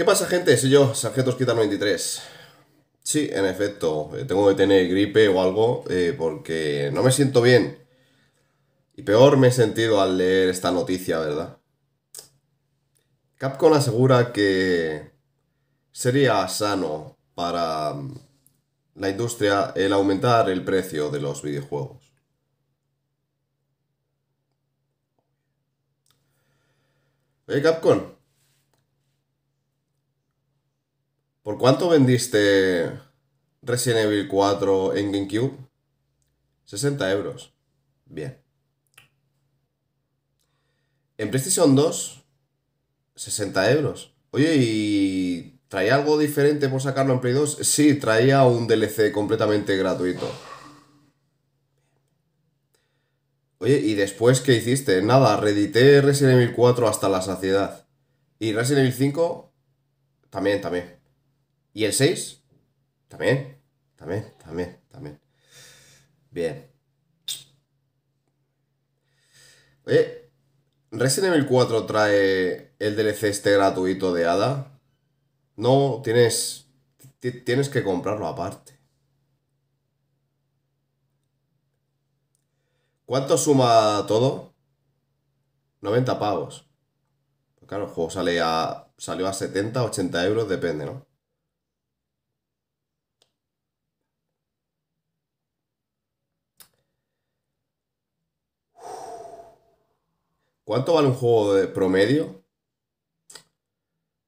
¿Qué pasa, gente? Soy yo, Sargentos Quita 93. Sí, en efecto, eh, tengo que tener gripe o algo eh, porque no me siento bien. Y peor me he sentido al leer esta noticia, ¿verdad? Capcom asegura que sería sano para mm, la industria el aumentar el precio de los videojuegos. Oye, Capcom, ¿Por cuánto vendiste Resident Evil 4 en GameCube? 60 euros. Bien. En PlayStation 2, 60 euros. Oye, ¿y traía algo diferente por sacarlo en Play 2? Sí, traía un DLC completamente gratuito. Oye, ¿y después qué hiciste? Nada, reedité Resident Evil 4 hasta la saciedad. Y Resident Evil 5, también, también. ¿Y el 6? También, también, también, también. Bien. Oye, ¿Resident Evil 4 trae el DLC este gratuito de Ada? No, tienes. Tienes que comprarlo aparte. ¿Cuánto suma todo? 90 pavos. claro, el juego sale a, salió a 70, 80 euros, depende, ¿no? ¿Cuánto vale un juego de promedio?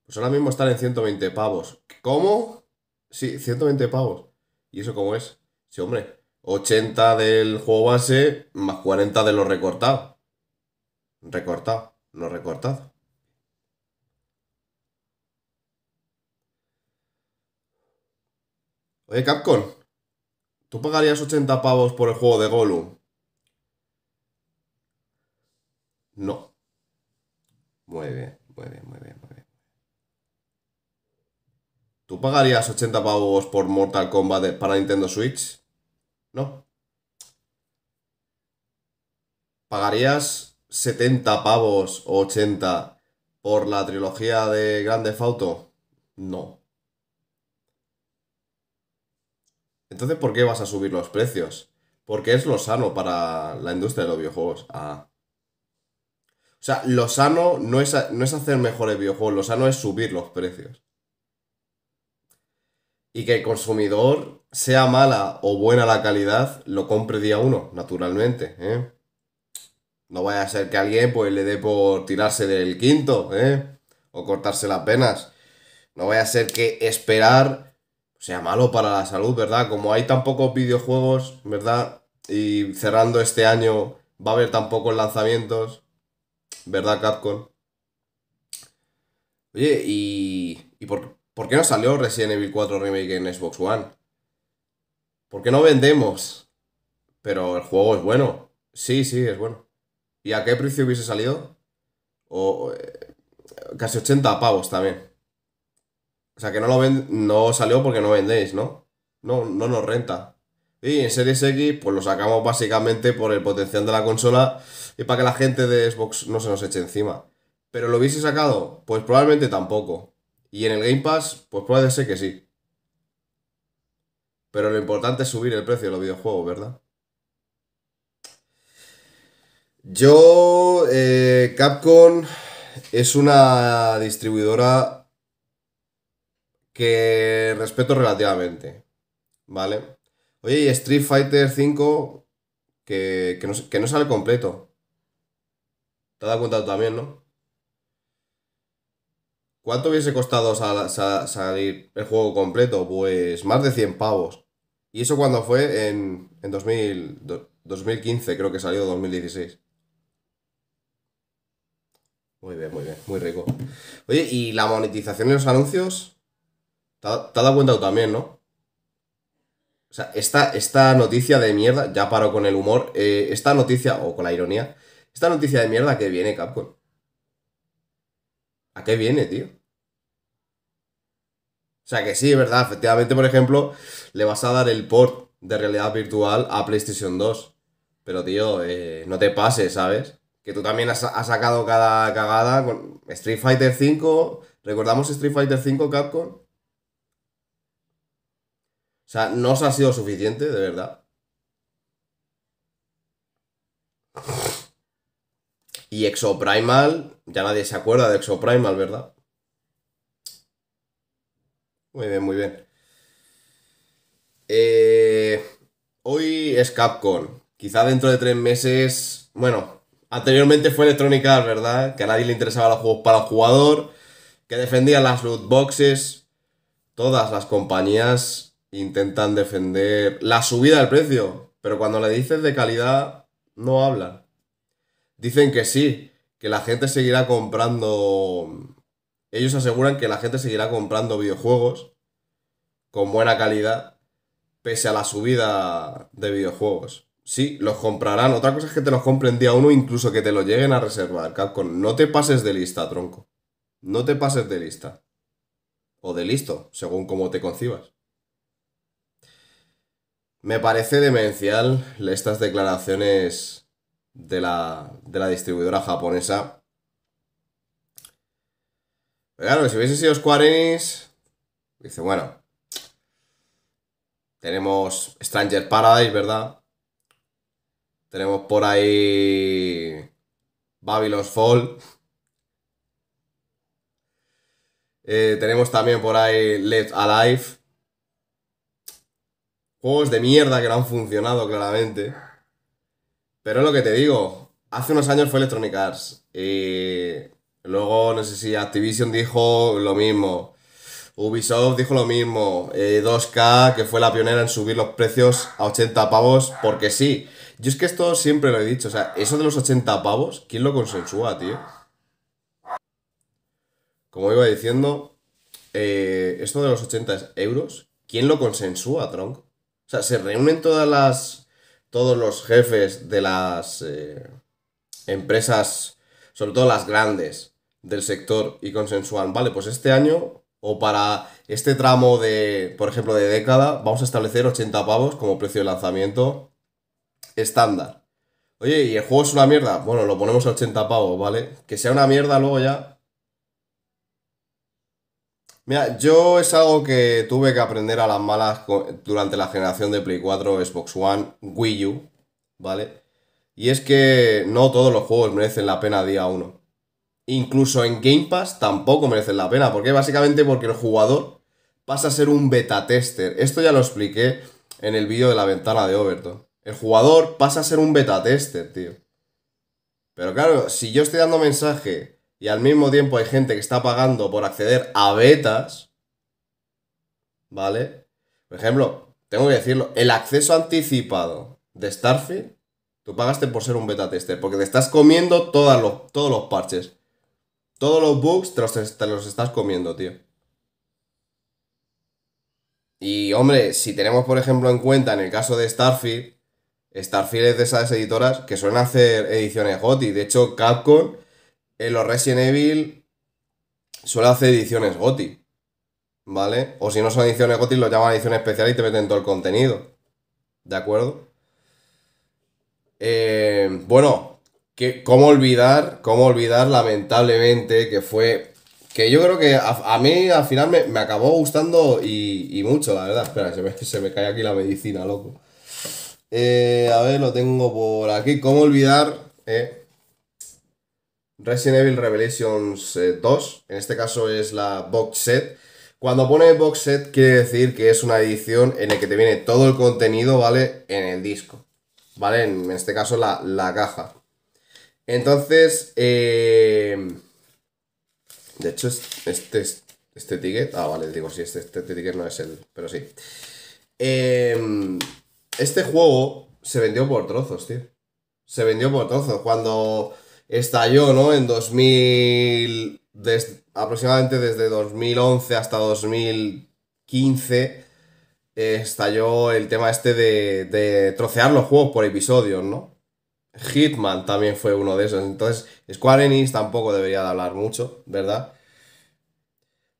Pues ahora mismo están en 120 pavos. ¿Cómo? Sí, 120 pavos. ¿Y eso cómo es? Sí, hombre. 80 del juego base más 40 de lo recortado. Recortado, no recortado. Oye, Capcom, ¿tú pagarías 80 pavos por el juego de Gollum? No. Muy bien, muy bien, muy bien, muy bien. ¿Tú pagarías 80 pavos por Mortal Kombat para Nintendo Switch? No. ¿Pagarías 70 pavos o 80 por la trilogía de Grande Auto? No. Entonces, ¿por qué vas a subir los precios? Porque es lo sano para la industria de los videojuegos. Ah. O sea, lo sano no es, no es hacer mejores videojuegos, lo sano es subir los precios. Y que el consumidor, sea mala o buena la calidad, lo compre día uno, naturalmente. ¿eh? No vaya a ser que alguien pues, le dé por tirarse del quinto, ¿eh? O cortarse las penas. No vaya a ser que esperar sea malo para la salud, ¿verdad? Como hay tan pocos videojuegos, ¿verdad? Y cerrando este año va a haber tan pocos lanzamientos. ¿Verdad, Capcom? Oye, ¿y, y por, qué no salió Resident Evil 4 Remake en Xbox One? ¿Por qué no vendemos? Pero el juego es bueno. Sí, sí, es bueno. ¿Y a qué precio hubiese salido? O, eh, casi 80 pavos también. O sea que no lo no salió porque no vendéis, ¿no? No, no nos renta. Y en Series X, pues lo sacamos básicamente por el potencial de la consola y para que la gente de Xbox no se nos eche encima. Pero lo hubiese sacado, pues probablemente tampoco. Y en el Game Pass, pues puede ser que sí. Pero lo importante es subir el precio de los videojuegos, ¿verdad? Yo, eh, Capcom es una distribuidora que respeto relativamente, ¿vale? Oye, y Street Fighter V, que, no, sale completo. Te has dado cuenta tú también, ¿no? ¿Cuánto hubiese costado salir el juego completo? Pues más de 100 pavos. Y eso cuando fue en, 2015, creo que salió 2016. Muy bien, muy bien, muy rico. Oye, ¿y la monetización de los anuncios? Te, te has dado cuenta tú también, ¿no? O sea, esta, noticia de mierda, ya paro con el humor, eh, esta noticia, o con la ironía, esta noticia de mierda que viene Capcom. ¿A qué viene, tío? O sea que sí, es verdad, efectivamente, por ejemplo, le vas a dar el port de realidad virtual a PlayStation 2. Pero, tío, eh, no te pases, ¿sabes? Que tú también has, sacado cada cagada con Street Fighter V, ¿Recordamos Street Fighter V, Capcom? O sea, no os ha sido suficiente, de verdad. Y Exoprimal, ya nadie se acuerda de Exoprimal, ¿verdad? Muy bien, muy bien. Eh, hoy es Capcom. Quizá dentro de tres meses. Bueno, anteriormente fue Electronic Arts, ¿verdad? Que a nadie le interesaba los juegos para el jugador. Que defendía las loot boxes. Todas las compañías intentan defender la subida del precio, pero cuando le dices de calidad, no hablan. Dicen que sí, que la gente seguirá comprando... Ellos aseguran que la gente seguirá comprando videojuegos con buena calidad, pese a la subida de videojuegos. Sí, los comprarán. Otra cosa es que te los compren día uno, incluso que te lo lleguen a reservar. Capcom, no te pases de lista, tronco. No te pases de lista. O de listo, según como te concibas. Me parece demencial estas declaraciones de la, distribuidora japonesa. Pero claro, si hubiese sido Square Enix, dice, bueno, tenemos Stranger Paradise, ¿verdad? Tenemos por ahí Babylon's Fall. Eh, tenemos también por ahí Left Alive. Juegos de mierda que no han funcionado claramente. Pero es lo que te digo. Hace unos años fue Electronic Arts. Y luego, no sé si Activision dijo lo mismo. Ubisoft dijo lo mismo. 2K, eh, que fue la pionera en subir los precios a 80 pavos, porque sí. Yo es que esto siempre lo he dicho. O sea, eso de los 80 pavos, ¿quién lo consensúa, tío? Como iba diciendo, eh, esto de los 80 euros, ¿quién lo consensúa, tronco? sea, se reúnen todas las. todos los jefes de las eh, empresas, sobre todo las grandes del sector, y consensuan, vale, pues este año o para este tramo de, por ejemplo, de década, vamos a establecer 80 pavos como precio de lanzamiento estándar. Oye, ¿y el juego es una mierda? Bueno, lo ponemos a 80 pavos, ¿vale? Que sea una mierda luego ya Mira, yo es algo que tuve que aprender a las malas durante la generación de Play 4, Xbox One, Wii U, ¿vale? Y es que no todos los juegos merecen la pena día 1. Incluso en Game Pass tampoco merecen la pena, porque básicamente porque el jugador pasa a ser un beta tester. Esto ya lo expliqué en el vídeo de la ventana de Overton. El jugador pasa a ser un beta tester, tío. Pero claro, si yo estoy dando mensaje y al mismo tiempo hay gente que está pagando por acceder a betas, ¿vale? Por ejemplo, tengo que decirlo, el acceso anticipado de Starfield, tú pagaste por ser un beta tester, porque te estás comiendo todos los parches. Todos los bugs los, los estás comiendo, tío. Y hombre, si tenemos por ejemplo en cuenta en el caso de Starfield, Starfield es de esas editoras que suelen hacer ediciones GOTI. De hecho, Capcom en eh, los Resident Evil suele hacer ediciones GOTI, ¿vale? O si no son ediciones GOTI, lo llaman edición especial y te meten todo el contenido, ¿de acuerdo? Eh, bueno, que, ¿cómo olvidar, cómo olvidar lamentablemente que fue... Que yo creo que a, mí al final me, acabó gustando y, y, mucho, la verdad. Espera, se me, cae aquí la medicina, loco. Eh, a ver, lo tengo por aquí. ¿Cómo olvidar? Eh, Resident Evil Revelations 2, eh, en este caso es la box set. Cuando pone box set quiere decir que es una edición en la que te viene todo el contenido, ¿vale? En el disco, ¿vale? En, este caso la, caja. Entonces, eh, de hecho, este, este ticket, ah, vale, digo, sí, este, este ticket no es el, pero sí. Eh, este juego se vendió por trozos, tío. Se vendió por trozos. Cuando estalló, ¿no? En 2000, aproximadamente desde 2011 hasta 2015, eh, estalló el tema este de, trocear los juegos por episodios, ¿no? Hitman también fue uno de esos. Entonces, Square Enix tampoco debería de hablar mucho, ¿verdad?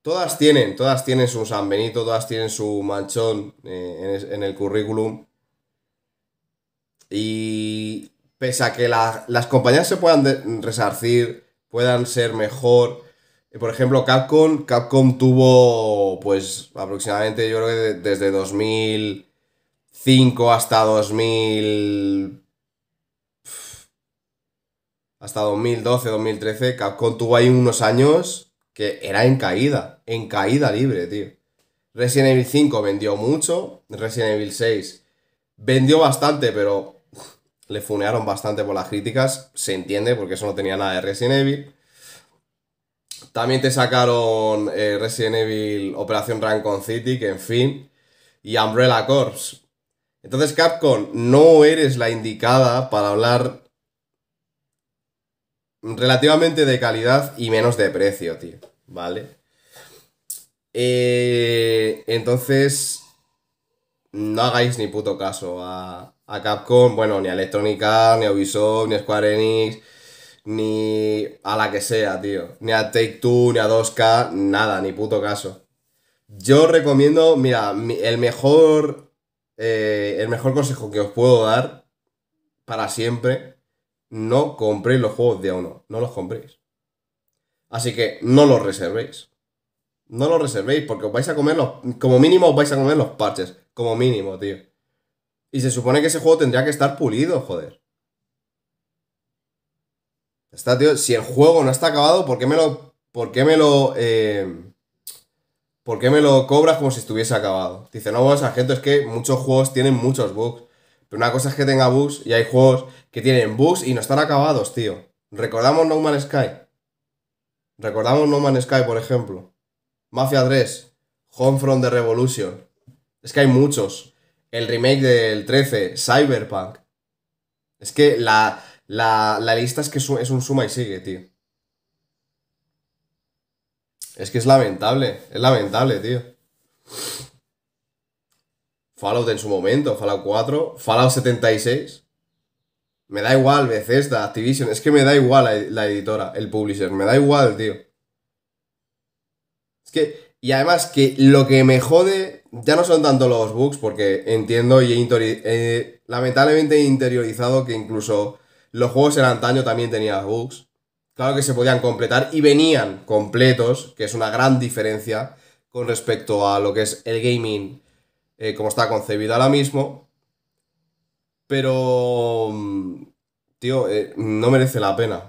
Todas tienen, todas tienen su San Benito, todas tienen su manchón eh, en, en el currículum. Y pese a que las compañías se puedan resarcir, puedan ser mejor. Eh, por ejemplo, Capcom, Capcom tuvo, pues, aproximadamente, yo creo que desde 2005 hasta 2000... Hasta 2012, 2013, Capcom tuvo ahí unos años que era en caída, en caída libre, tío. Resident Evil 5 vendió mucho, Resident Evil 6 vendió bastante, pero le funearon bastante por las críticas, se entiende, porque eso no tenía nada de Resident Evil. También te sacaron eh, Resident Evil Operación Rancon City, que en fin, y Umbrella Corps. Entonces, Capcom, no eres la indicada para hablar relativamente de calidad y menos de precio, tío. ¿Vale? Eh, entonces, no hagáis ni puto caso a, a Capcom, bueno, ni a Electronic ni a Ubisoft, ni a Square Enix, ni a la que sea, tío. Ni a Take Two, ni a 2K, nada, ni puto caso. Yo recomiendo, mira, el mejor, eh, el mejor consejo que os puedo dar para siempre, no compréis los juegos de uno, no los compréis. Así que no los reservéis. No los reservéis porque os vais a comer los, como mínimo os vais a comer los parches, como mínimo, tío. Y se supone que ese juego tendría que estar pulido, joder. Está, tío. Si el juego no está acabado, ¿por qué me lo. ¿Por qué me lo. Eh, ¿Por qué me lo cobras como si estuviese acabado? Dice, no, bueno, sargento, es que muchos juegos tienen muchos bugs. Pero una cosa es que tenga bugs y hay juegos que tienen bugs y no están acabados, tío. Recordamos No Man's Sky. Recordamos No Man's Sky, por ejemplo. Mafia 3. from the Revolution. Es que hay muchos el remake del 13, Cyberpunk. Es que la, lista es que es un, suma y sigue, tío. Es que es lamentable, es lamentable, tío. Fallout en su momento, Fallout 4, Fallout 76. Me da igual Bethesda, Activision, es que me da igual la, la editora, el publisher, me da igual, tío. Es que, y además que lo que me jode ya no son tanto los bugs, porque entiendo y lamentablemente he interiorizado que incluso los juegos en antaño también tenían bugs. Claro que se podían completar y venían completos, que es una gran diferencia con respecto a lo que es el gaming eh, como está concebido ahora mismo. Pero, mm, tío, eh, no merece la pena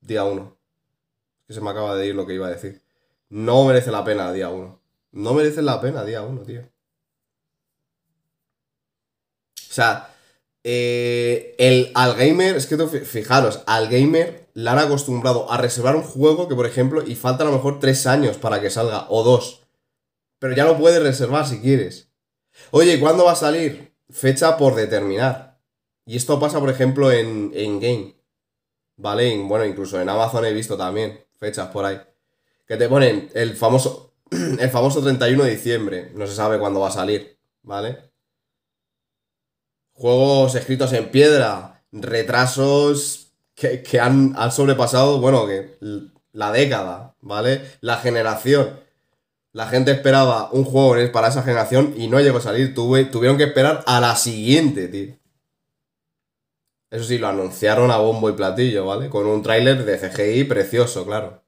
día 1. Que se me acaba de ir lo que iba a decir. No merece la pena día uno no merecen la pena día uno, tío. O sea, eh, el, al gamer, es que fijaros, al gamer le han acostumbrado a reservar un juego que, por ejemplo, y falta a lo mejor tres años para que salga, o dos. Pero ya lo puedes reservar si quieres. Oye, ¿cuándo va a salir? Fecha por determinar. Y esto pasa, por ejemplo, en, en Game. ¿Vale? bueno, incluso en Amazon he visto también fechas por ahí. Que te ponen el famoso el famoso 31 de diciembre. No se sabe cuándo va a salir, ¿vale? Juegos escritos en piedra, retrasos que, han, han, sobrepasado, bueno, que la década, ¿vale? La generación. La gente esperaba un juego para esa generación y no llegó a salir. tuvieron que esperar a la siguiente, tío. Eso sí, lo anunciaron a bombo y platillo, ¿vale? Con un tráiler de CGI precioso, claro.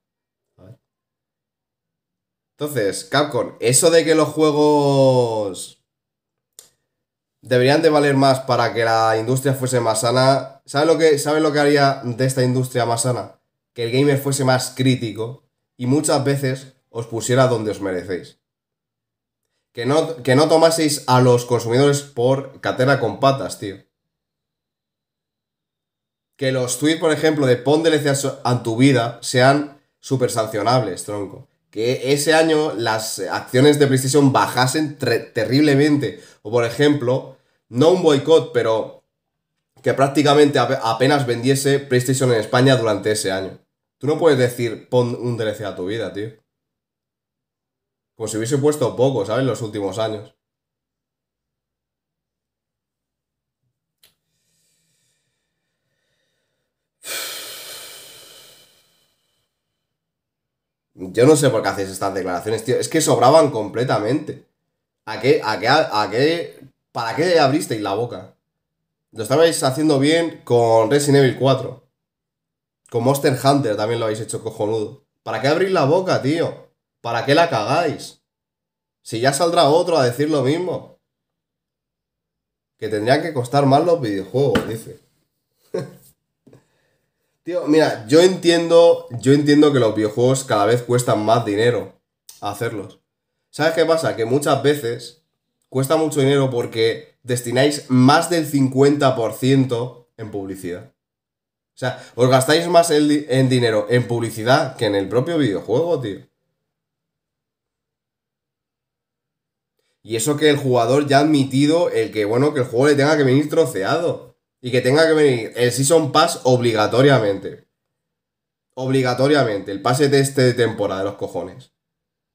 Entonces, Capcom, eso de que los juegos deberían de valer más para que la industria fuese más sana, ¿sabes lo que, lo que haría de esta industria más sana? Que el gamer fuese más crítico y muchas veces os pusiera donde os merecéis. Que no, que no tomaseis a los consumidores por catera con patas, tío. Que los tweets, por ejemplo, de pon a tu vida sean súper sancionables, tronco que ese año las acciones de PlayStation bajasen terriblemente. O por ejemplo, no un boicot, pero que prácticamente apenas vendiese PlayStation en España durante ese año. Tú no puedes decir pon un DLC a tu vida, tío. Como si hubiese puesto poco, ¿sabes? Los últimos años. Yo no sé por qué hacéis estas declaraciones, tío. Es que sobraban completamente. ¿A qué, a qué, a qué, para qué abristeis la boca? Lo estabais haciendo bien con Resident Evil 4. Con Monster Hunter también lo habéis hecho cojonudo. ¿Para qué abrir la boca, tío? ¿Para qué la cagáis? Si ya saldrá otro a decir lo mismo. Que tendrían que costar más los videojuegos, dice. Tío, mira, yo entiendo, yo entiendo que los videojuegos cada vez cuestan más dinero hacerlos. ¿Sabes qué pasa? Que muchas veces cuesta mucho dinero porque destináis más del 50% en publicidad. O sea, os gastáis más en dinero en publicidad que en el propio videojuego, tío. Y eso que el jugador ya ha admitido el que, bueno, que el juego le tenga que venir troceado y que tenga que venir el Season Pass obligatoriamente. Obligatoriamente, el pase de este temporada de los cojones.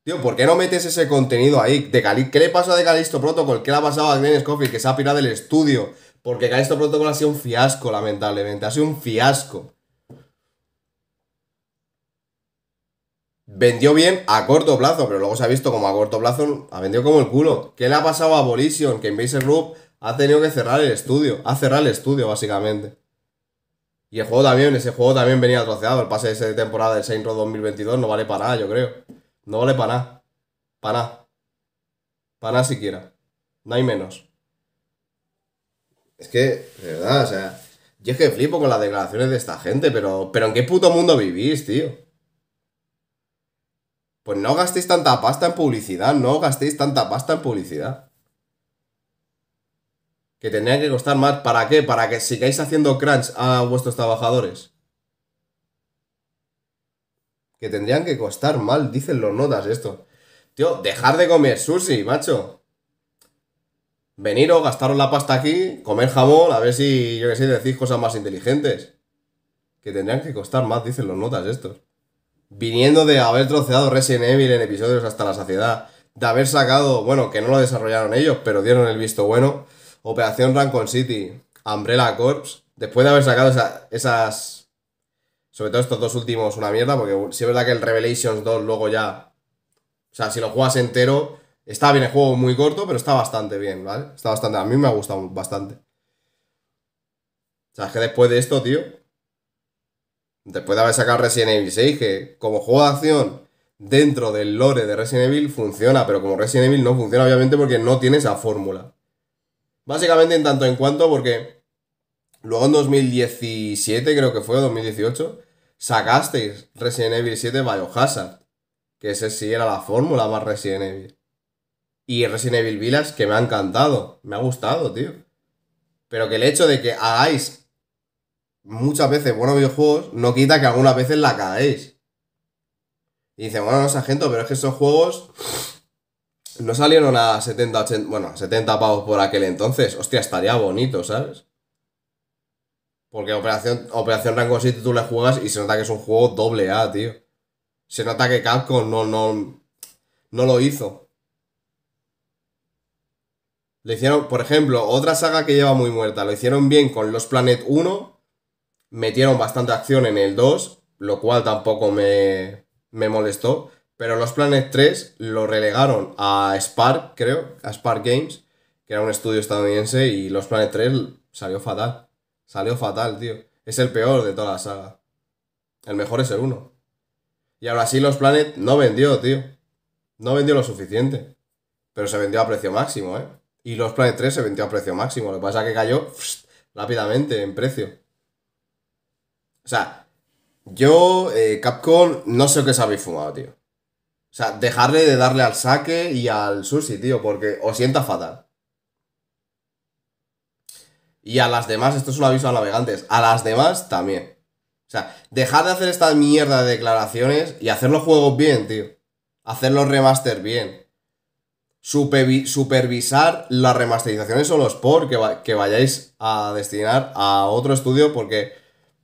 Tío, ¿por qué no metes ese contenido ahí? De Cali ¿Qué le pasó de Calisto Protocol? ¿Qué le ha pasado a Glenn Scofield? Que se ha pirado del estudio. Porque Calisto Protocol ha sido un fiasco, lamentablemente. Ha sido un fiasco. Vendió bien a corto plazo, pero luego se ha visto como a corto plazo ha vendido como el culo. ¿Qué le ha pasado a Abolition? Que en Base Group ha tenido que cerrar el estudio. Ha cerrado el estudio, básicamente. Y el juego también, ese juego también venía troceado. El pase de temporada del Saints Row 2022 no vale para nada, yo creo. No vale para nada. Para nada. Para nada siquiera. No hay menos. Es que, de verdad, o sea. Yo es que flipo con las declaraciones de esta gente, pero. Pero ¿en qué puto mundo vivís, tío? Pues no gastéis tanta pasta en publicidad, no gastéis tanta pasta en publicidad. Que tendrían que costar más. ¿Para qué? Para que sigáis haciendo crunch a vuestros trabajadores. Que tendrían que costar mal, dicen los notas esto. Tío, dejar de comer sushi, macho. Veniros, gastaros la pasta aquí, comer jamón, a ver si, yo que sé, decís cosas más inteligentes. Que tendrían que costar más, dicen los notas estos. Viniendo de haber troceado Resident Evil en episodios hasta la saciedad, de haber sacado, bueno, que no lo desarrollaron ellos, pero dieron el visto bueno. Operación Rancon City, Umbrella Corps, después de haber sacado esas... Sobre todo estos dos últimos, una mierda, porque si es verdad que el Revelations 2 luego ya... O sea, si lo juegas entero, está bien el juego, muy corto, pero está bastante bien, ¿vale? Está bastante... A mí me ha gustado bastante. O sea, es que después de esto, tío... Después de haber sacado Resident Evil 6, que como juego de acción dentro del lore de Resident Evil funciona, pero como Resident Evil no funciona obviamente porque no tiene esa fórmula. Básicamente en tanto en cuanto, porque luego en 2017, creo que fue, 2018, sacasteis Resident Evil 7 Biohazard. Que ese sí era la fórmula más Resident Evil. Y Resident Evil Village, que me ha encantado. Me ha gustado, tío. Pero que el hecho de que hagáis muchas veces buenos videojuegos no quita que algunas veces la caéis, Y dice bueno, no, sargento, pero es que esos juegos no salieron a 70, 80, bueno, 70 pavos por aquel entonces. Hostia, estaría bonito, ¿sabes? Porque Operación, Operación Rango City tú le juegas y se nota que es un juego doble A, tío. Se nota que Capcom no, no, no lo hizo. Le hicieron, por ejemplo, otra saga que lleva muy muerta. Lo hicieron bien con Los Planet 1. Metieron bastante acción en el 2, lo cual tampoco me, me molestó. Pero los Planet 3 lo relegaron a Spark, creo, a Spark Games, que era un estudio estadounidense, y los Planet 3 salió fatal. Salió fatal, tío. Es el peor de toda la saga. El mejor es el 1. Y ahora sí, los Planet no vendió, tío. No vendió lo suficiente. Pero se vendió a precio máximo, ¿eh? Y los Planet 3 se vendió a precio máximo. Lo que pasa es que cayó rápidamente en precio. O sea, yo, eh, Capcom, no sé qué se habéis fumado, tío. O sea, dejarle de darle al saque y al sushi, tío, porque os sienta fatal. Y a las demás, esto es un aviso a navegantes, a las demás también. O sea, dejar de hacer esta mierda de declaraciones y hacer los juegos bien, tío. Hacer los remaster bien. supervisar las remasterizaciones o los por que, que vayáis a destinar a otro estudio porque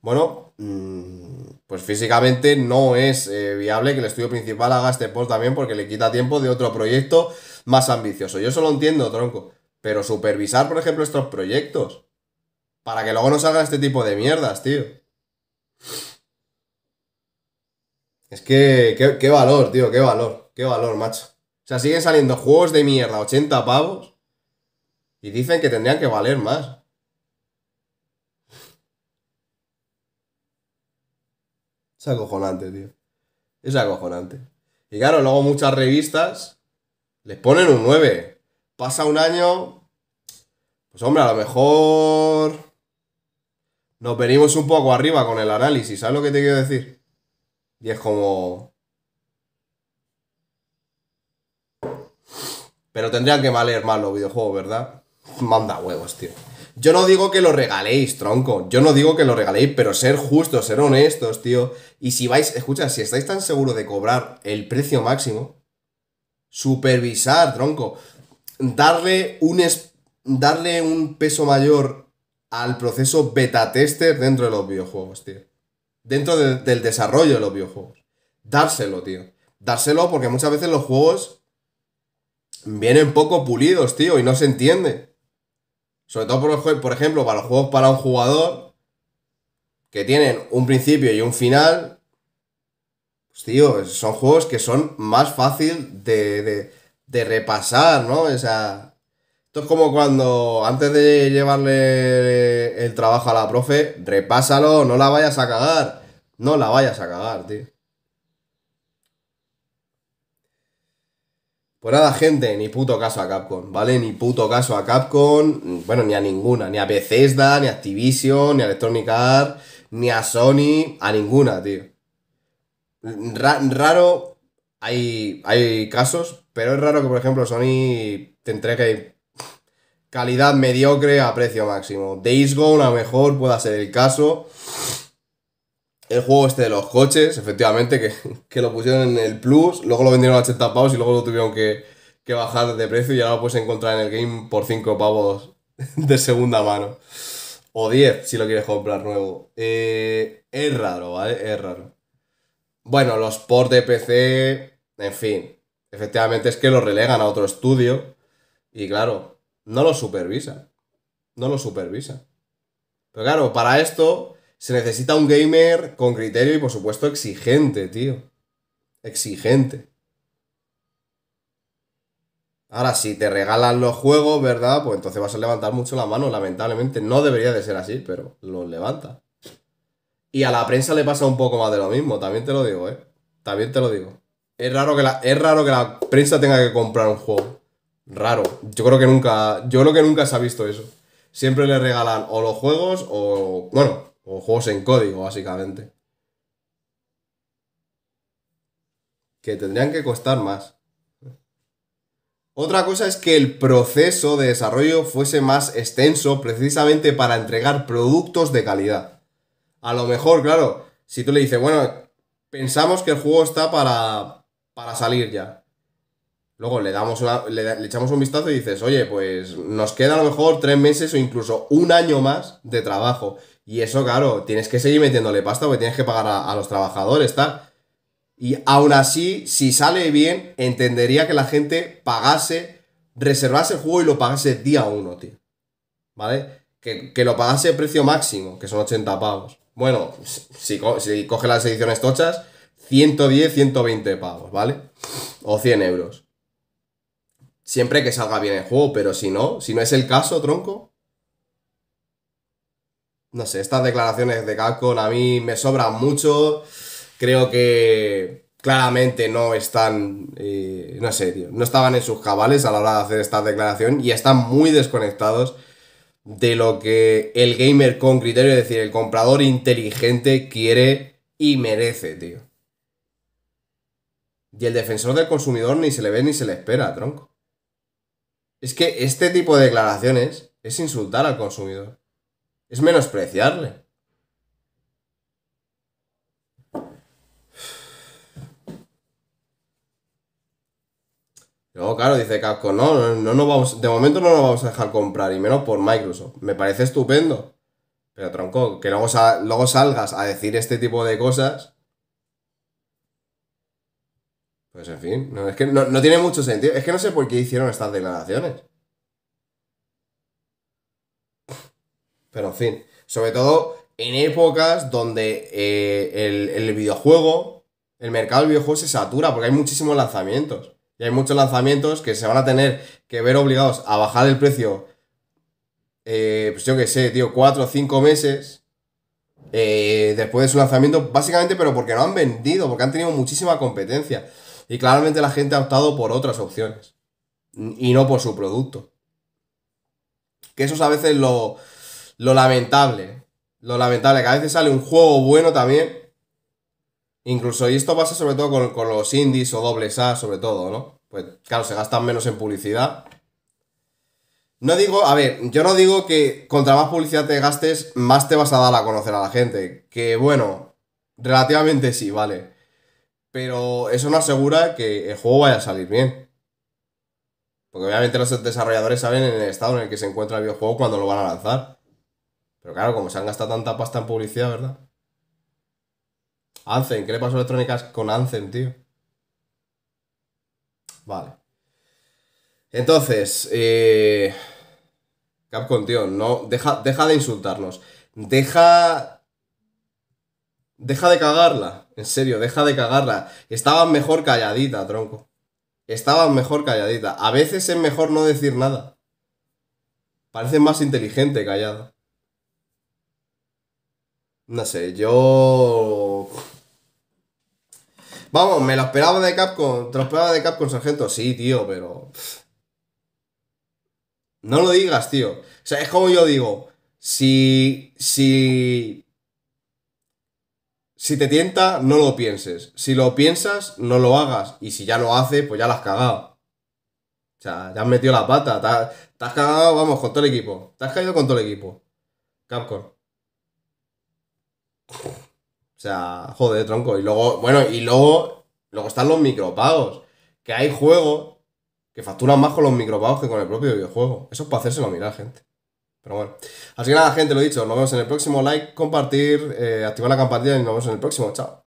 bueno, mm, pues físicamente no es eh, viable que el estudio principal haga este post también porque le quita tiempo de otro proyecto más ambicioso. Yo eso lo entiendo, tronco. Pero supervisar, por ejemplo, estos proyectos. Para que luego no salgan este tipo de mierdas, tío. Es que, qué, qué valor, tío, qué valor, qué valor, macho. O sea, siguen saliendo juegos de mierda, 80 pavos. Y dicen que tendrían que valer más. Es acojonante, tío. Es acojonante. Y claro, luego muchas revistas les ponen un 9. Pasa un año. Pues hombre, a lo mejor. Nos venimos un poco arriba con el análisis, ¿sabes lo que te quiero decir? Y es como. Pero tendrían que valer más los videojuegos, ¿verdad? Manda huevos, tío. Yo no digo que lo regaléis, tronco. Yo no digo que lo regaléis, pero ser justos, ser honestos, tío. Y si vais, escucha, si estáis tan seguros de cobrar el precio máximo, supervisar, tronco. Darle un, darle un peso mayor al proceso beta tester dentro de los videojuegos, tío. Dentro del desarrollo de los videojuegos. Dárselo, tío. Dárselo porque muchas veces los juegos vienen poco pulidos, tío, y no se entiende. Sobre todo, por, por ejemplo, para los juegos para un jugador, que tienen un principio y un final, pues tío, son juegos que son más fácil de, de repasar, ¿no? O sea, esto es como cuando antes de llevarle el trabajo a la profe, repásalo, no la vayas a cagar, no la vayas a cagar, tío. Pues nada, gente, ni puto caso a Capcom, ¿vale? Ni puto caso a Capcom, bueno, ni a ninguna, ni a Bethesda, ni a Activision, ni a Electronic Arts, ni a Sony, a ninguna, tío. raro hay, hay casos, pero es raro que, por ejemplo, Sony te entregue calidad mediocre a precio máximo. Days Gone a lo mejor pueda ser el caso el juego este de los coches, efectivamente, que, lo pusieron en el Plus, luego lo vendieron a 80 pavos y luego lo tuvieron que, bajar de precio y ahora lo puedes encontrar en el game por 5 pavos de segunda mano. O 10 si lo quieres comprar nuevo. Eh, es raro, ¿vale? Es raro. Bueno, los ports de PC, en fin. Efectivamente es que lo relegan a otro estudio y claro, no lo supervisan. No lo supervisan. Pero claro, para esto se necesita un gamer con criterio y por supuesto exigente, tío. Exigente. Ahora, si te regalan los juegos, ¿verdad? Pues entonces vas a levantar mucho la mano, lamentablemente. No debería de ser así, pero los levanta. Y a la prensa le pasa un poco más de lo mismo, también te lo digo, ¿eh? También te lo digo. Es raro que la, es raro que la prensa tenga que comprar un juego. Raro. Yo creo que nunca. Yo creo que nunca se ha visto eso. Siempre le regalan o los juegos o. Bueno, o juegos en código, básicamente. Que tendrían que costar más. Otra cosa es que el proceso de desarrollo fuese más extenso precisamente para entregar productos de calidad. A lo mejor, claro, si tú le dices, bueno, pensamos que el juego está para, salir ya. Luego le, damos le, echamos un vistazo y dices, oye, pues nos queda a lo mejor tres meses o incluso un año más de trabajo. Y eso, claro, tienes que seguir metiéndole pasta porque tienes que pagar a, los trabajadores, tal. Y aún así, si sale bien, entendería que la gente pagase, reservase el juego y lo pagase día uno, tío. ¿Vale? Que, lo pagase precio máximo, que son 80 pavos. Bueno, si, si coge las ediciones tochas, 110, 120 pavos, ¿vale? O 100 euros. Siempre que salga bien el juego, pero si no, si no es el caso, tronco, no sé, estas declaraciones de Capcom a mí me sobran mucho. Creo que claramente no están, eh, no sé, tío, no estaban en sus cabales a la hora de hacer esta declaración y están muy desconectados de lo que el gamer con criterio, es decir, el comprador inteligente quiere y merece, tío. Y el defensor del consumidor ni se le ve ni se le espera, tronco. Es que este tipo de declaraciones es insultar al consumidor. Es menospreciarle. Luego, claro, dice Capcom, no, no, no vamos, de momento no nos vamos a dejar comprar, y menos por Microsoft. Me parece estupendo. Pero tronco, que luego, salgas a decir este tipo de cosas. Pues en fin, no, es que no tiene mucho sentido. Es que no sé por qué hicieron estas declaraciones. Pero en fin, sobre todo en épocas donde eh, el, videojuego, el mercado del videojuego se satura porque hay muchísimos lanzamientos. Y hay muchos lanzamientos que se van a tener que ver obligados a bajar el precio, eh, pues yo que sé, tío, 4 o 5 meses eh, después de su lanzamiento, básicamente pero porque no han vendido, porque han tenido muchísima competencia. Y claramente la gente ha optado por otras opciones y no por su producto. Que eso es a veces lo, lo lamentable. Lo lamentable, que a veces sale un juego bueno también. Incluso, y esto pasa sobre todo con, los indies o dobles A, sobre todo, ¿no? Pues claro, se gastan menos en publicidad. No digo, a ver, yo no digo que contra más publicidad te gastes, más te vas a dar a conocer a la gente. Que bueno, relativamente sí, vale. Pero eso no asegura que el juego vaya a salir bien. Porque obviamente los desarrolladores saben en el estado en el que se encuentra el videojuego cuando lo van a lanzar. Pero claro, como se han gastado tanta pasta en publicidad, ¿verdad? Anzen, ¿qué le pasó a Electrónicas con Anzen, tío? Vale. Entonces, eh... Capcom, tío, no, deja, deja de insultarnos. Deja... Deja de cagarla. En serio, deja de cagarla. Estaba mejor calladita, tronco. Estaba mejor calladita. A veces es mejor no decir nada. Parece más inteligente callado no sé, yo. Vamos, me lo esperaba de Capcom. Te lo esperaba de Capcom, sargento. Sí, tío, pero. No lo digas, tío. O sea, es como yo digo. Si. Si. Si te tienta, no lo pienses. Si lo piensas, no lo hagas. Y si ya lo haces, pues ya lo has cagado. O sea, ya has metido la pata. te has cagado, vamos, con todo el equipo. Te has caído con todo el equipo. Capcom. O sea, joder, tronco. Y luego, bueno, y luego, luego están los micropagos. Que hay juegos que facturan más con los micropagos que con el propio videojuego. Eso es para hacérselo mirar, gente. Pero bueno. Así que nada, gente, lo dicho. Nos vemos en el próximo. Like, compartir, eh, activar la campanita y nos vemos en el próximo. Chao.